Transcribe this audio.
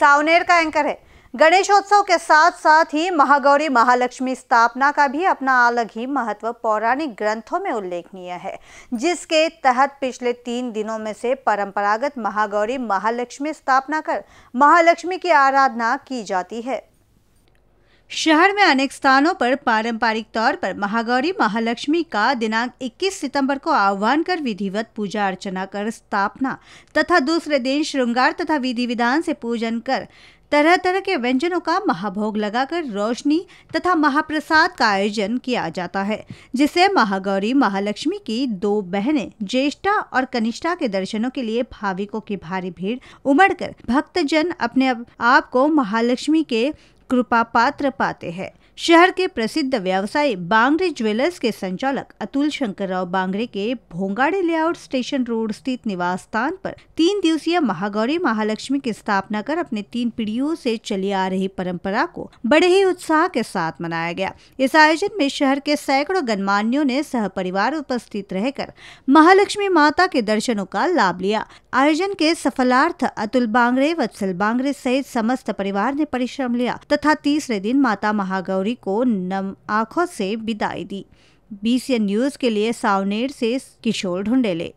सावनेर का एंकर है गणेशोत्सव के साथ साथ ही महागौरी महालक्ष्मी स्थापना का भी अपना अलग ही महत्व पौराणिक ग्रंथों में उल्लेखनीय है जिसके तहत पिछले तीन दिनों में से परंपरागत महागौरी महालक्ष्मी स्थापना कर महालक्ष्मी की आराधना की जाती है शहर में अनेक स्थानों पर पारंपरिक तौर पर महागौरी महालक्ष्मी का दिनांक 21 सितंबर को आह्वान कर विधिवत पूजा अर्चना कर स्थापना तथा दूसरे दिन श्रृंगार तथा विधि विधान से पूजन कर तरह तरह के व्यंजनों का महाभोग लगाकर रोशनी तथा महाप्रसाद का आयोजन किया जाता है जिसे महागौरी महालक्ष्मी की दो बहनें ज्येष्ठा और कनिष्ठा के दर्शनों के लिए भाविकों की भारी भीड़ उमड़कर भक्तजन अपने आप को महालक्ष्मी के कृपा पात्र पाते हैं शहर के प्रसिद्ध व्यवसायी बांगड़े ज्वेलर्स के संचालक अतुल शंकर राव बांगड़े के भोंगाड़े लेआउट स्टेशन रोड स्थित निवास स्थान पर तीन दिवसीय महागौरी महालक्ष्मी की स्थापना कर अपने तीन पीढ़ियों से चली आ रही परंपरा को बड़े ही उत्साह के साथ मनाया गया इस आयोजन में शहर के सैकड़ों गणमान्यों ने सहपरिवार उपस्थित रहकर महालक्ष्मी माता के दर्शनों का लाभ लिया आयोजन के सफलार्थ अतुल बांगड़े वत्सल बांगड़े सहित समस्त परिवार ने परिश्रम लिया तथा तीसरे दिन माता महागौरी गौरी को नम आंखों से विदाई दी बीसीएन न्यूज़ के लिए सावनेर से किशोर ढूंढेले